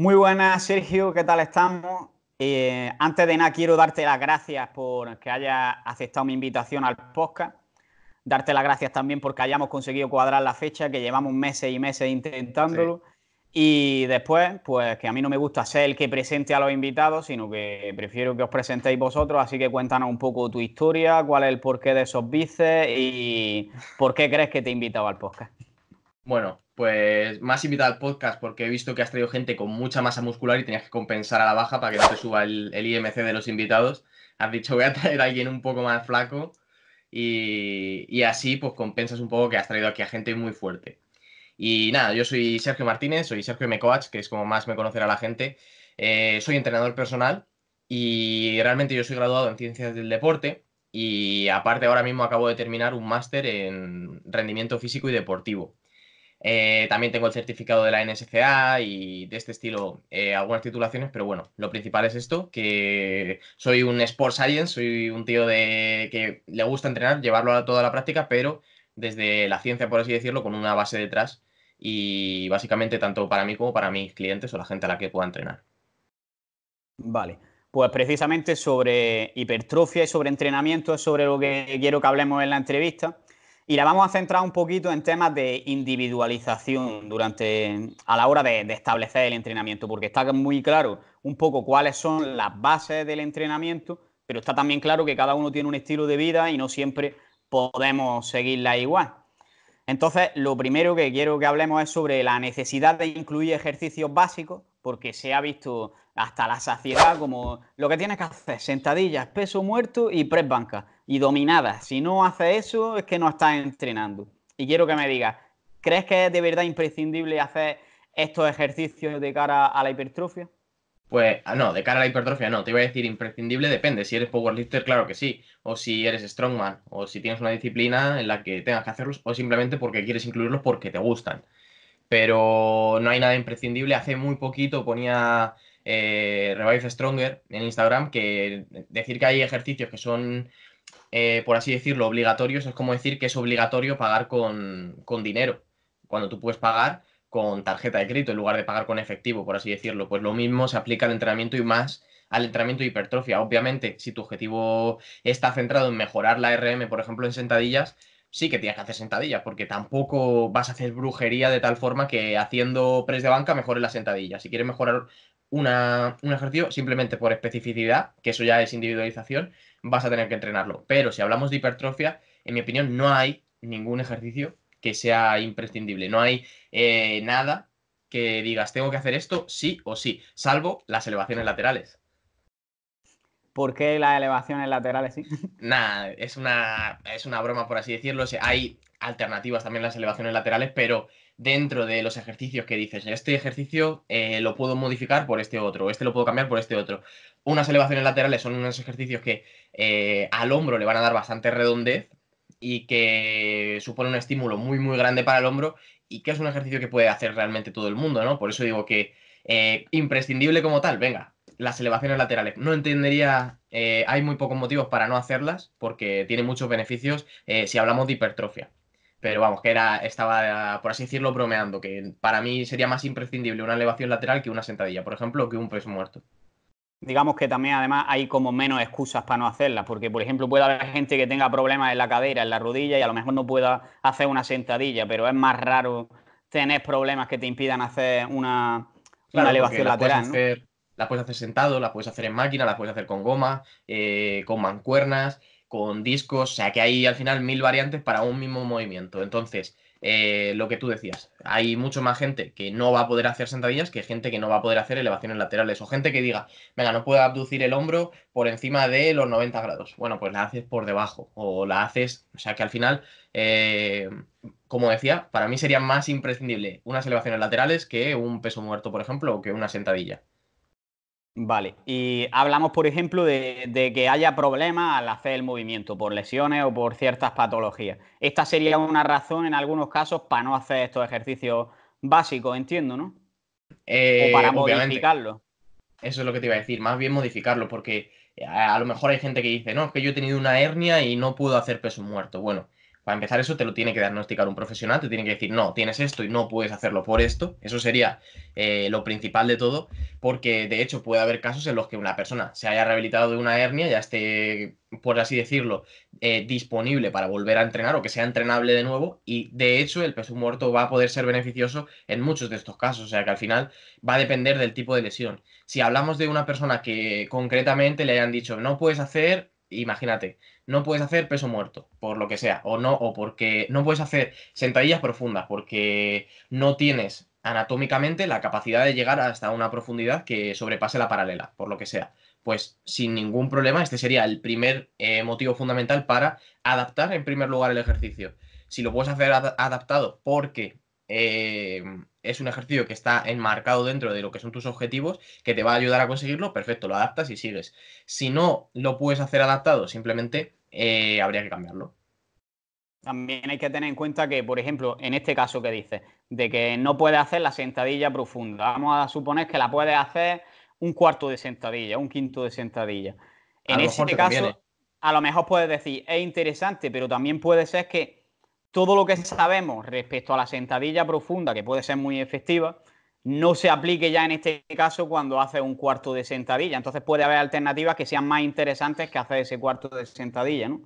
Muy buenas, Sergio, ¿qué tal estamos? Eh, antes de nada, quiero darte las gracias por que hayas aceptado mi invitación al podcast. Darte las gracias también porque hayamos conseguido cuadrar la fecha, que llevamos meses y meses intentándolo. Y después, pues que a mí no me gusta ser el que presente a los invitados, sino que prefiero que os presentéis vosotros, así que cuéntanos un poco tu historia, cuál es el porqué de esos vices y por qué crees que te he invitado al podcast. Bueno, pues más invitado al podcast porque he visto que has traído gente con mucha masa muscular y tenías que compensar a la baja para que no te suba el, IMC de los invitados. Has dicho, voy a traer a alguien un poco más flaco y, así pues compensas un poco que has traído aquí a gente muy fuerte. Y nada, yo soy Sergio Martínez, soy Sergio M. que es como más me conocerá la gente. Eh, soy entrenador personal y realmente yo soy graduado en Ciencias del Deporte y aparte ahora mismo acabo de terminar un máster en Rendimiento Físico y Deportivo. Eh, también tengo el certificado de la NSCA y de este estilo eh, algunas titulaciones, pero bueno, lo principal es esto, que soy un sports science, soy un tío de que le gusta entrenar, llevarlo a toda la práctica, pero desde la ciencia, por así decirlo, con una base detrás y básicamente tanto para mí como para mis clientes o la gente a la que pueda entrenar. Vale. Pues precisamente sobre hipertrofia y sobre entrenamiento es sobre lo que quiero que hablemos en la entrevista y la vamos a centrar un poquito en temas de individualización durante, a la hora de, de establecer el entrenamiento, porque está muy claro un poco cuáles son las bases del entrenamiento, pero está también claro que cada uno tiene un estilo de vida y no siempre podemos seguirla igual. Entonces, lo primero que quiero que hablemos es sobre la necesidad de incluir ejercicios básicos, porque se ha visto hasta la saciedad, como lo que tienes que hacer, sentadillas, peso muerto y press banca, y dominada. Si no haces eso, es que no estás entrenando. Y quiero que me digas, ¿crees que es de verdad imprescindible hacer estos ejercicios de cara a la hipertrofia? Pues ah, no, de cara a la hipertrofia no, te iba a decir imprescindible, depende, si eres powerlifter claro que sí, o si eres strongman, o si tienes una disciplina en la que tengas que hacerlos, o simplemente porque quieres incluirlos porque te gustan pero no hay nada imprescindible. Hace muy poquito ponía eh, Revive Stronger en Instagram, que decir que hay ejercicios que son, eh, por así decirlo, obligatorios, es como decir que es obligatorio pagar con, con dinero, cuando tú puedes pagar con tarjeta de crédito en lugar de pagar con efectivo, por así decirlo. Pues lo mismo se aplica al entrenamiento y más al entrenamiento de hipertrofia. Obviamente, si tu objetivo está centrado en mejorar la RM, por ejemplo, en sentadillas, sí que tienes que hacer sentadillas, porque tampoco vas a hacer brujería de tal forma que haciendo press de banca mejores las sentadilla. Si quieres mejorar un ejercicio, simplemente por especificidad, que eso ya es individualización, vas a tener que entrenarlo. Pero si hablamos de hipertrofia, en mi opinión, no hay ningún ejercicio que sea imprescindible. No hay eh, nada que digas, tengo que hacer esto sí o sí, salvo las elevaciones laterales. ¿Por qué las elevaciones laterales sí? Nada, es una, es una broma, por así decirlo. Hay alternativas también las elevaciones laterales, pero dentro de los ejercicios que dices, este ejercicio eh, lo puedo modificar por este otro, este lo puedo cambiar por este otro. Unas elevaciones laterales son unos ejercicios que eh, al hombro le van a dar bastante redondez y que supone un estímulo muy, muy grande para el hombro y que es un ejercicio que puede hacer realmente todo el mundo, ¿no? Por eso digo que eh, imprescindible como tal, venga, las elevaciones laterales. No entendería, eh, hay muy pocos motivos para no hacerlas porque tiene muchos beneficios eh, si hablamos de hipertrofia. Pero vamos, que era, estaba, por así decirlo, bromeando, que para mí sería más imprescindible una elevación lateral que una sentadilla, por ejemplo, que un peso muerto. Digamos que también además hay como menos excusas para no hacerlas, porque por ejemplo puede haber gente que tenga problemas en la cadera, en la rodilla y a lo mejor no pueda hacer una sentadilla, pero es más raro tener problemas que te impidan hacer una, elevación lateral. ¿no? La puedes hacer sentado, la puedes hacer en máquina, la puedes hacer con goma, eh, con mancuernas, con discos, o sea que hay al final mil variantes para un mismo movimiento. Entonces, eh, lo que tú decías, hay mucho más gente que no va a poder hacer sentadillas que gente que no va a poder hacer elevaciones laterales o gente que diga, venga, no puedo abducir el hombro por encima de los 90 grados. Bueno, pues la haces por debajo o la haces, o sea que al final, eh, como decía, para mí sería más imprescindible unas elevaciones laterales que un peso muerto, por ejemplo, o que una sentadilla. Vale, y hablamos, por ejemplo, de, que haya problemas al hacer el movimiento por lesiones o por ciertas patologías. Esta sería una razón en algunos casos para no hacer estos ejercicios básicos, entiendo, ¿no? o eh, para modificarlo Eso es lo que te iba a decir, más bien modificarlo, porque eh, a, a, lo mejor hay gente que dice, no, es que yo he tenido una hernia y no puedo hacer peso muerto. Bueno, para empezar eso te lo tiene que diagnosticar un profesional, te tiene que decir, no, tienes esto y no puedes hacerlo por esto. Eso sería eh, lo principal de todo, porque de hecho puede haber casos en los que una persona se haya rehabilitado de una hernia, ya esté, por así decirlo, eh, disponible para volver a entrenar o que sea entrenable de nuevo y de hecho el peso muerto va a poder ser beneficioso en muchos de estos casos, o sea que al final va a depender del tipo de lesión. Si hablamos de una persona que concretamente le hayan dicho, no puedes hacer imagínate, no puedes hacer peso muerto, por lo que sea, o no, o porque no puedes hacer sentadillas profundas, porque no tienes anatómicamente la capacidad de llegar hasta una profundidad que sobrepase la paralela, por lo que sea. Pues sin ningún problema, este sería el primer eh, motivo fundamental para adaptar en primer lugar el ejercicio. Si lo puedes hacer adaptado, adaptado porque eh, es un ejercicio que está enmarcado dentro de lo que son tus objetivos, que te va a ayudar a conseguirlo, perfecto, lo adaptas y sigues. Si no lo puedes hacer adaptado, simplemente eh, habría que cambiarlo. También hay que tener en cuenta que, por ejemplo, en este caso que dices, de que no puede hacer la sentadilla profunda, vamos a suponer que la puedes hacer un cuarto de sentadilla, un quinto de sentadilla. En este caso, a lo mejor puedes decir, es interesante, pero también puede ser que todo lo que sabemos respecto a la sentadilla profunda, que puede ser muy efectiva, no se aplique ya en este caso cuando hace un cuarto de sentadilla. Entonces puede haber alternativas que sean más interesantes que hacer ese cuarto de sentadilla, ¿no?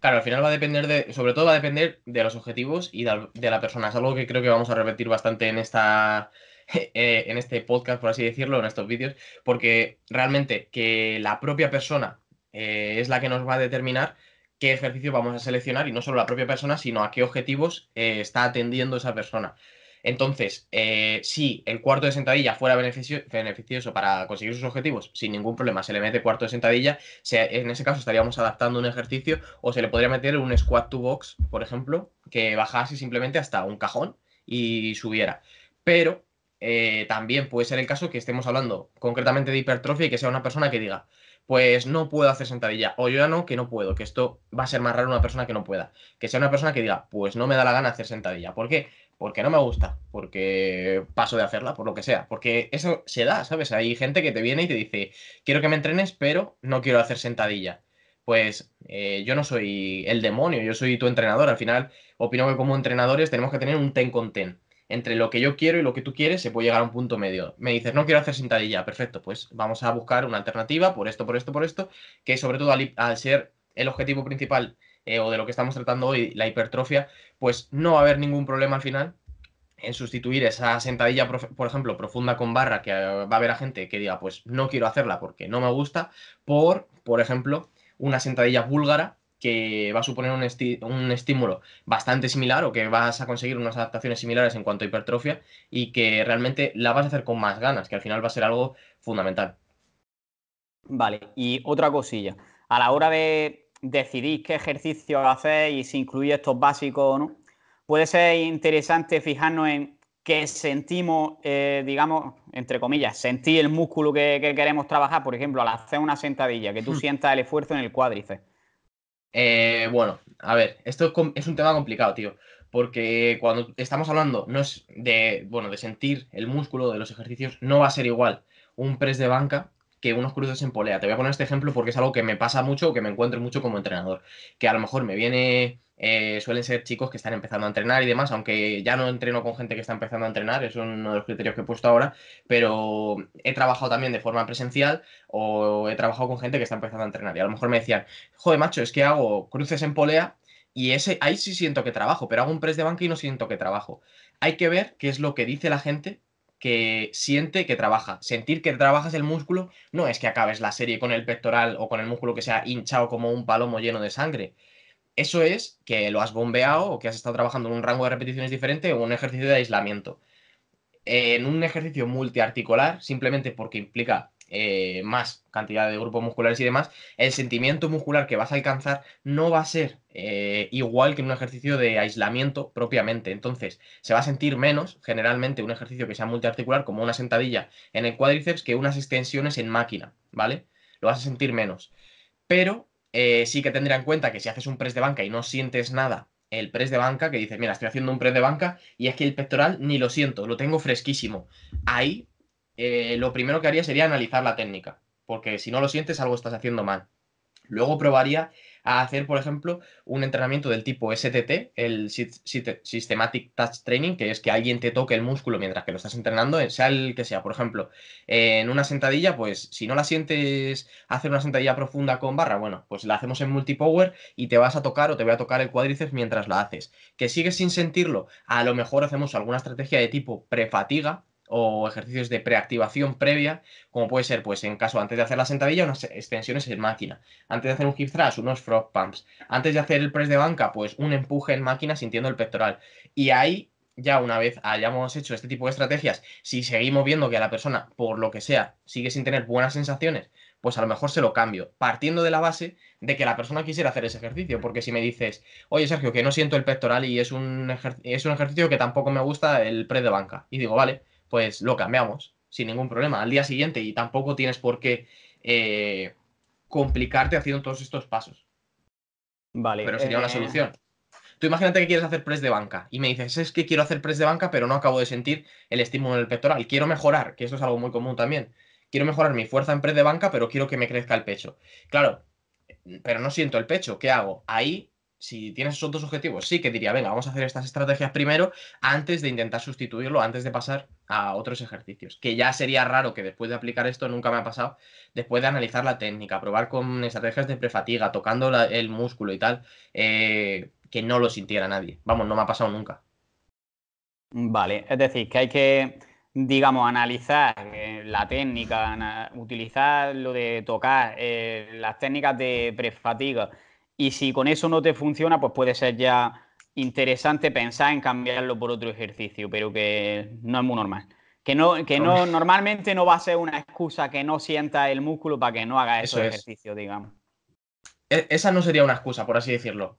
Claro, al final va a depender de, sobre todo va a depender de los objetivos y de la persona. Es algo que creo que vamos a repetir bastante en esta, eh, en este podcast, por así decirlo, en estos vídeos, porque realmente que la propia persona eh, es la que nos va a determinar qué ejercicio vamos a seleccionar y no solo la propia persona, sino a qué objetivos eh, está atendiendo esa persona. Entonces, eh, si el cuarto de sentadilla fuera beneficioso para conseguir sus objetivos, sin ningún problema se le mete cuarto de sentadilla, en ese caso estaríamos adaptando un ejercicio o se le podría meter un squat to box, por ejemplo, que bajase simplemente hasta un cajón y subiera. Pero eh, también puede ser el caso que estemos hablando concretamente de hipertrofia y que sea una persona que diga, pues no puedo hacer sentadilla, o yo ya no, que no puedo, que esto va a ser más raro una persona que no pueda, que sea una persona que diga, pues no me da la gana hacer sentadilla, ¿por qué? Porque no me gusta, porque paso de hacerla, por lo que sea, porque eso se da, ¿sabes? Hay gente que te viene y te dice, quiero que me entrenes, pero no quiero hacer sentadilla. Pues eh, yo no soy el demonio, yo soy tu entrenador, al final opino que como entrenadores tenemos que tener un ten con ten, entre lo que yo quiero y lo que tú quieres se puede llegar a un punto medio. Me dices, no quiero hacer sentadilla, perfecto, pues vamos a buscar una alternativa por esto, por esto, por esto, que sobre todo al, ser el objetivo principal eh, o de lo que estamos tratando hoy, la hipertrofia, pues no va a haber ningún problema al final en sustituir esa sentadilla, por ejemplo, profunda con barra, que eh, va a haber gente que diga, pues no quiero hacerla porque no me gusta, por, por ejemplo, una sentadilla búlgara que va a suponer un, estímulo bastante similar o que vas a conseguir unas adaptaciones similares en cuanto a hipertrofia y que realmente la vas a hacer con más ganas, que al final va a ser algo fundamental. Vale, y otra cosilla, a la hora de decidir qué ejercicio hacer y si incluir estos básicos o no, puede ser interesante fijarnos en qué sentimos, eh, digamos, entre comillas, sentir el músculo que, que, queremos trabajar, por ejemplo, al hacer una sentadilla, que tú sientas el esfuerzo en el cuádriceps. Eh, bueno, a ver, esto es un tema complicado, tío, porque cuando estamos hablando no es de, bueno, de sentir el músculo de los ejercicios, no va a ser igual un press de banca que unos cruces en polea. Te voy a poner este ejemplo porque es algo que me pasa mucho, que me encuentro mucho como entrenador, que a lo mejor me viene eh, suelen ser chicos que están empezando a entrenar y demás, aunque ya no entreno con gente que está empezando a entrenar, es uno de los criterios que he puesto ahora, pero he trabajado también de forma presencial o he trabajado con gente que está empezando a entrenar y a lo mejor me decían, joder macho, es que hago cruces en polea y ese, ahí sí siento que trabajo, pero hago un press de banca y no siento que trabajo. Hay que ver qué es lo que dice la gente que siente que trabaja. Sentir que trabajas el músculo no es que acabes la serie con el pectoral o con el músculo que sea hinchado como un palomo lleno de sangre. Eso es que lo has bombeado o que has estado trabajando en un rango de repeticiones diferente o un ejercicio de aislamiento. En un ejercicio multiarticular, simplemente porque implica eh, más cantidad de grupos musculares y demás, el sentimiento muscular que vas a alcanzar no va a ser eh, igual que en un ejercicio de aislamiento propiamente. Entonces, se va a sentir menos generalmente un ejercicio que sea multiarticular, como una sentadilla en el cuádriceps, que unas extensiones en máquina, ¿vale? Lo vas a sentir menos. Pero eh, sí que tendría en cuenta que si haces un press de banca y no sientes nada, el press de banca, que dices, mira, estoy haciendo un press de banca y es que el pectoral ni lo siento, lo tengo fresquísimo. Ahí eh, lo primero que haría sería analizar la técnica, porque si no lo sientes algo estás haciendo mal. Luego probaría a hacer, por ejemplo, un entrenamiento del tipo STT, el Systematic Touch Training, que es que alguien te toque el músculo mientras que lo estás entrenando, eh, sea el que sea. Por ejemplo, en una sentadilla, pues si no la sientes hacer una sentadilla profunda con barra, bueno, pues la hacemos en multipower y te vas a tocar o te voy a tocar el cuádriceps mientras la haces. Que sigues sin sentirlo, a lo mejor hacemos alguna estrategia de tipo prefatiga, o ejercicios de preactivación previa, como puede ser, pues en caso antes de hacer la sentadilla, unas extensiones en máquina, antes de hacer un hip thrust, unos frog pumps, antes de hacer el press de banca, pues un empuje en máquina sintiendo el pectoral. Y ahí, ya una vez hayamos hecho este tipo de estrategias, si seguimos viendo que a la persona, por lo que sea, sigue sin tener buenas sensaciones, pues a lo mejor se lo cambio, partiendo de la base de que la persona quisiera hacer ese ejercicio, porque si me dices, oye Sergio, que no siento el pectoral y es un, es un ejercicio que tampoco me gusta el press de banca, y digo, vale, pues lo cambiamos sin ningún problema al día siguiente y tampoco tienes por qué eh, complicarte haciendo todos estos pasos. Vale. Pero sería una eh, solución. Tú imagínate que quieres hacer press de banca y me dices, es que quiero hacer press de banca, pero no acabo de sentir el estímulo en el pectoral. Quiero mejorar, que esto es algo muy común también. Quiero mejorar mi fuerza en press de banca, pero quiero que me crezca el pecho. Claro, pero no siento el pecho. ¿Qué hago? Ahí si tienes esos dos objetivos, sí que diría, venga, vamos a hacer estas estrategias primero antes de intentar sustituirlo, antes de pasar a otros ejercicios. Que ya sería raro que después de aplicar esto, nunca me ha pasado, después de analizar la técnica, probar con estrategias de prefatiga, tocando el músculo y tal, eh, que no lo sintiera nadie. Vamos, no me ha pasado nunca. Vale, es decir, que hay que, digamos, analizar eh, la técnica, utilizar lo de tocar, eh, las técnicas de prefatiga y si con eso no te funciona, pues puede ser ya interesante pensar en cambiarlo por otro ejercicio, pero que no es muy normal. Que no, que no normalmente no va a ser una excusa que no sienta el músculo para que no haga ese ejercicio, digamos. E, esa no sería una excusa, por así decirlo.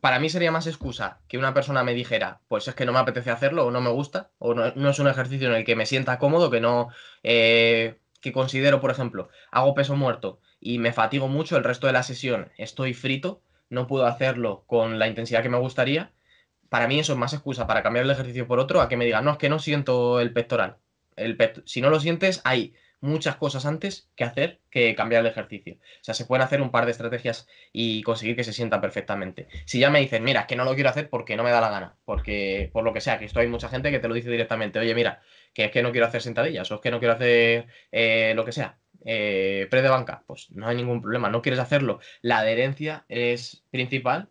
Para mí sería más excusa que una persona me dijera, pues es que no me apetece hacerlo o no me gusta, o no, es un ejercicio en el que me sienta cómodo, que no eh, que considero, por ejemplo, hago peso muerto y me fatigo mucho el resto de la sesión, estoy frito, no puedo hacerlo con la intensidad que me gustaría, para mí eso es más excusa para cambiar el ejercicio por otro a que me digan, no, es que no siento el pectoral. El si no lo sientes, hay muchas cosas antes que hacer que cambiar el ejercicio. O sea, se pueden hacer un par de estrategias y conseguir que se sienta perfectamente. Si ya me dicen, mira, que no lo quiero hacer porque no me da la gana, porque por lo que sea, que esto hay mucha gente que te lo dice directamente, oye, mira, que es que no quiero hacer sentadillas o es que no quiero hacer eh, lo que sea, eh, pre de banca, pues no hay ningún problema, no quieres hacerlo. La adherencia es principal